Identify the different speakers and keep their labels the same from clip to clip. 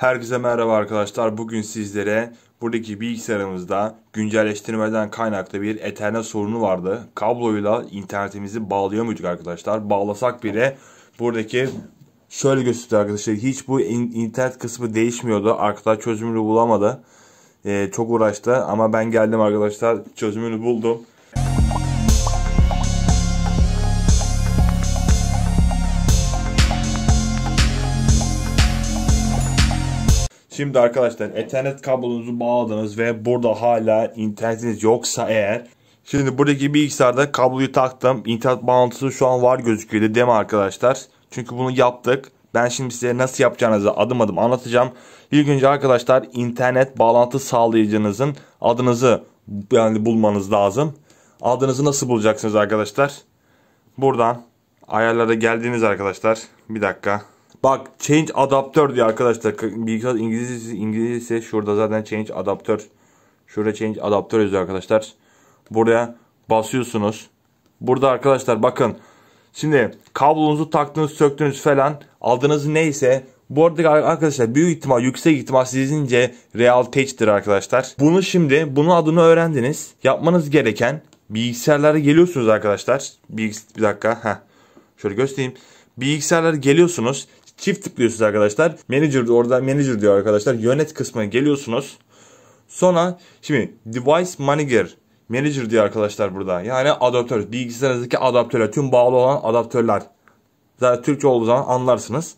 Speaker 1: Herkese merhaba arkadaşlar. Bugün sizlere buradaki bilgisayarımızda güncelleştirmeden kaynaklı bir Ethernet sorunu vardı. Kabloyla internetimizi bağlıyor bağlayamıyorduk arkadaşlar. Bağlasak bile buradaki şöyle gösterdi arkadaşlar. Hiç bu internet kısmı değişmiyordu. Arkadaş çözümünü bulamadı. Ee, çok uğraştı ama ben geldim arkadaşlar. Çözümünü buldum. Şimdi arkadaşlar ethernet kablonuzu bağladınız ve burada hala internetiniz yoksa eğer Şimdi buradaki bilgisayarda kabloyu taktım. İnternet bağlantısı şu an var gözüküyor değil mi arkadaşlar? Çünkü bunu yaptık. Ben şimdi size nasıl yapacağınızı adım adım anlatacağım. İlk önce arkadaşlar internet bağlantı sağlayıcınızın adınızı yani bulmanız lazım. Adınızı nasıl bulacaksınız arkadaşlar? Buradan ayarlara geldiğiniz arkadaşlar. Bir dakika. Bak change adaptör diyor arkadaşlar. Bilgisayar İngilizce İngilizce şurada zaten change adaptör. Şurada change adaptör yazıyor arkadaşlar. Buraya basıyorsunuz. Burada arkadaşlar bakın. Şimdi kablonuzu taktınız söktünüz falan aldığınız neyse bu arada arkadaşlar büyük ihtimal yüksek ihtimal sizince real touch'tir arkadaşlar. Bunu şimdi bunun adını öğrendiniz. Yapmanız gereken bilgisayarlara geliyorsunuz arkadaşlar. Bilgis bir dakika. Heh. Şöyle göstereyim. Bilgisayarlara geliyorsunuz. Çift tıklıyorsunuz arkadaşlar. Manager orada manager diyor arkadaşlar. Yönet kısmına geliyorsunuz. Sonra şimdi device manager manager diyor arkadaşlar burada. Yani adaptör. Bilgisayarınızdaki adaptörler. Tüm bağlı olan adaptörler. Zaten Türkçe olduğu zaman anlarsınız.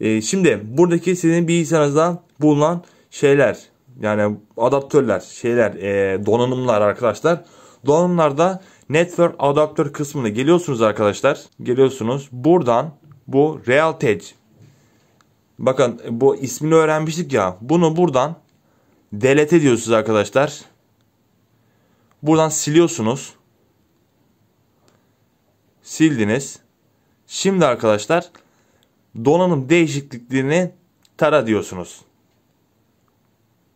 Speaker 1: Ee, şimdi buradaki sizin bilgisayarınızda bulunan şeyler. Yani adaptörler, şeyler, e, donanımlar arkadaşlar. Donanımlarda network adaptör kısmına geliyorsunuz arkadaşlar. Geliyorsunuz. Buradan bu Realtek Bakın bu ismini öğrenmiştik ya. Bunu buradan delete diyorsunuz arkadaşlar. Buradan siliyorsunuz. Sildiniz. Şimdi arkadaşlar donanım değişikliklerini tara diyorsunuz.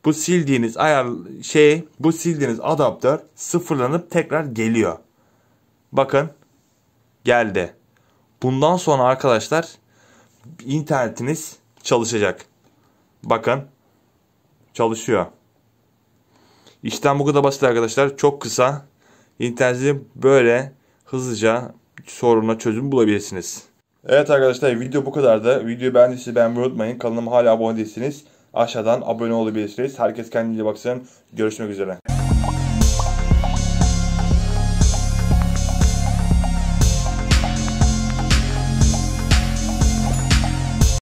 Speaker 1: Bu sildiğiniz ayar şey, bu sildiğiniz adaptör sıfırlanıp tekrar geliyor. Bakın geldi. Bundan sonra arkadaşlar internetiniz çalışacak. Bakın çalışıyor. İşten bu kadar basit arkadaşlar. Çok kısa. İnternetinizde böyle hızlıca soruna çözüm bulabilirsiniz. Evet arkadaşlar video bu kadardı. Videoyu beğendiyseniz beğenmeyi unutmayın. Kanalıma hala abone değilsiniz. Aşağıdan abone olabilirsiniz. Herkes kendine baksın. Görüşmek üzere.